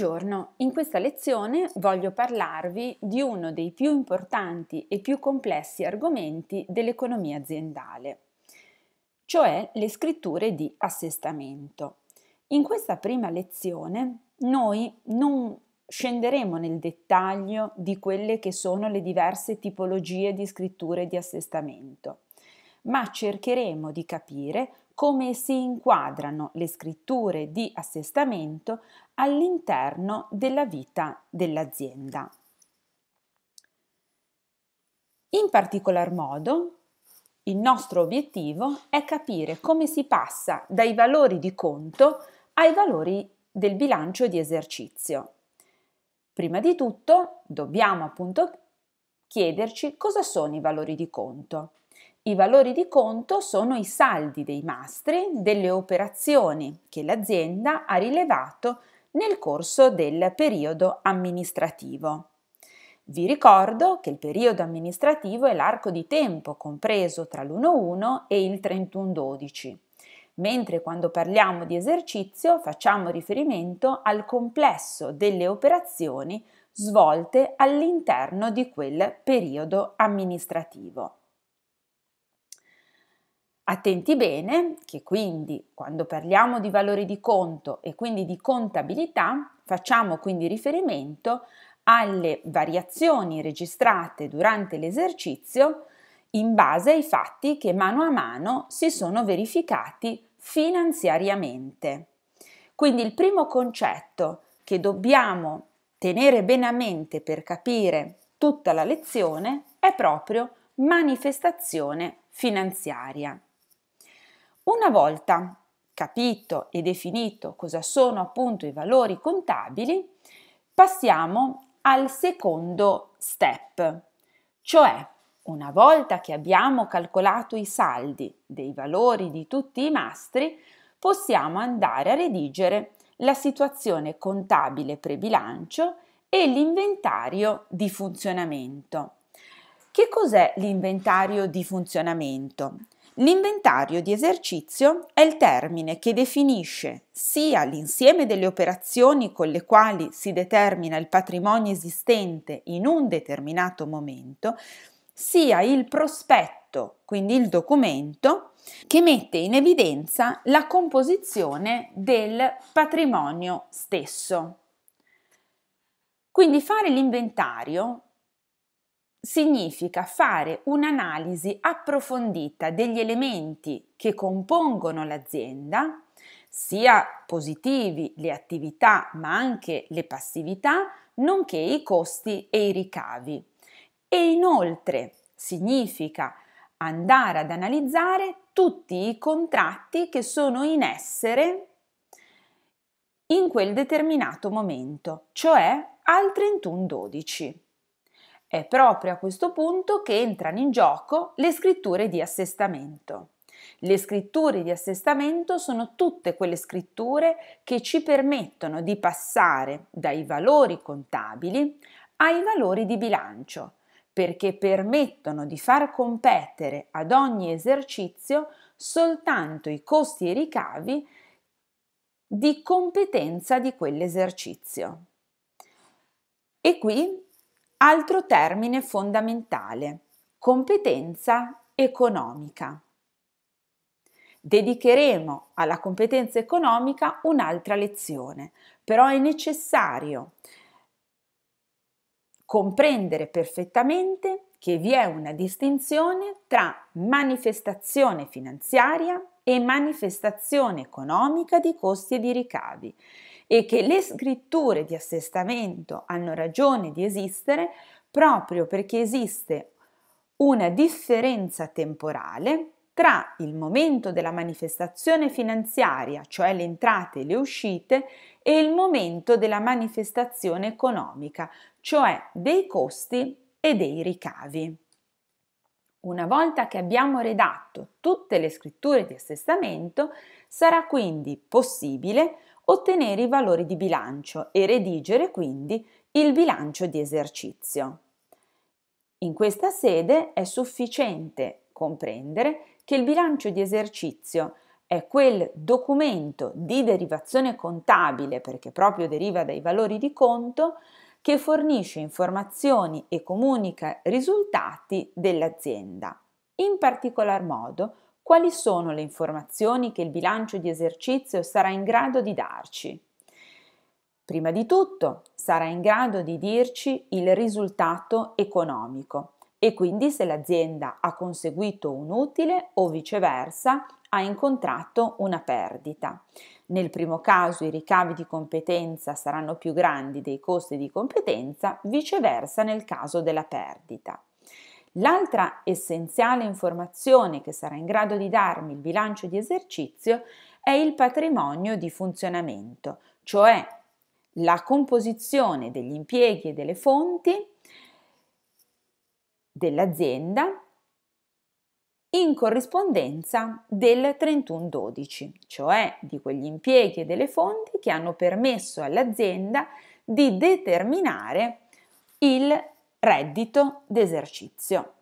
Buongiorno, in questa lezione voglio parlarvi di uno dei più importanti e più complessi argomenti dell'economia aziendale, cioè le scritture di assestamento. In questa prima lezione noi non scenderemo nel dettaglio di quelle che sono le diverse tipologie di scritture di assestamento, ma cercheremo di capire come si inquadrano le scritture di assestamento all'interno della vita dell'azienda. In particolar modo, il nostro obiettivo è capire come si passa dai valori di conto ai valori del bilancio di esercizio. Prima di tutto dobbiamo appunto chiederci cosa sono i valori di conto. I valori di conto sono i saldi dei mastri delle operazioni che l'azienda ha rilevato nel corso del periodo amministrativo. Vi ricordo che il periodo amministrativo è l'arco di tempo compreso tra l'1-1 e il 31-12, mentre quando parliamo di esercizio facciamo riferimento al complesso delle operazioni svolte all'interno di quel periodo amministrativo. Attenti bene che quindi quando parliamo di valori di conto e quindi di contabilità facciamo quindi riferimento alle variazioni registrate durante l'esercizio in base ai fatti che mano a mano si sono verificati finanziariamente. Quindi il primo concetto che dobbiamo tenere bene a mente per capire tutta la lezione è proprio manifestazione finanziaria. Una volta capito e definito cosa sono appunto i valori contabili, passiamo al secondo step, cioè una volta che abbiamo calcolato i saldi dei valori di tutti i mastri, possiamo andare a redigere la situazione contabile prebilancio e l'inventario di funzionamento. Che cos'è l'inventario di funzionamento? L'inventario di esercizio è il termine che definisce sia l'insieme delle operazioni con le quali si determina il patrimonio esistente in un determinato momento, sia il prospetto, quindi il documento, che mette in evidenza la composizione del patrimonio stesso. Quindi fare l'inventario significa fare un'analisi approfondita degli elementi che compongono l'azienda, sia positivi le attività ma anche le passività, nonché i costi e i ricavi. E inoltre significa andare ad analizzare tutti i contratti che sono in essere in quel determinato momento, cioè al 31-12. È proprio a questo punto che entrano in gioco le scritture di assestamento. Le scritture di assestamento sono tutte quelle scritture che ci permettono di passare dai valori contabili ai valori di bilancio, perché permettono di far competere ad ogni esercizio soltanto i costi e i ricavi di competenza di quell'esercizio. E qui Altro termine fondamentale, competenza economica. Dedicheremo alla competenza economica un'altra lezione, però è necessario comprendere perfettamente che vi è una distinzione tra manifestazione finanziaria e manifestazione economica di costi e di ricavi e che le scritture di assestamento hanno ragione di esistere proprio perché esiste una differenza temporale tra il momento della manifestazione finanziaria, cioè le entrate e le uscite, e il momento della manifestazione economica, cioè dei costi e dei ricavi. Una volta che abbiamo redatto tutte le scritture di assestamento, sarà quindi possibile ottenere i valori di bilancio e redigere quindi il bilancio di esercizio. In questa sede è sufficiente comprendere che il bilancio di esercizio è quel documento di derivazione contabile, perché proprio deriva dai valori di conto, che fornisce informazioni e comunica risultati dell'azienda. In particolar modo quali sono le informazioni che il bilancio di esercizio sarà in grado di darci? Prima di tutto sarà in grado di dirci il risultato economico e quindi se l'azienda ha conseguito un utile o viceversa ha incontrato una perdita. Nel primo caso i ricavi di competenza saranno più grandi dei costi di competenza, viceversa nel caso della perdita. L'altra essenziale informazione che sarà in grado di darmi il bilancio di esercizio è il patrimonio di funzionamento, cioè la composizione degli impieghi e delle fonti dell'azienda in corrispondenza del 31-12, cioè di quegli impieghi e delle fonti che hanno permesso all'azienda di determinare il reddito d'esercizio.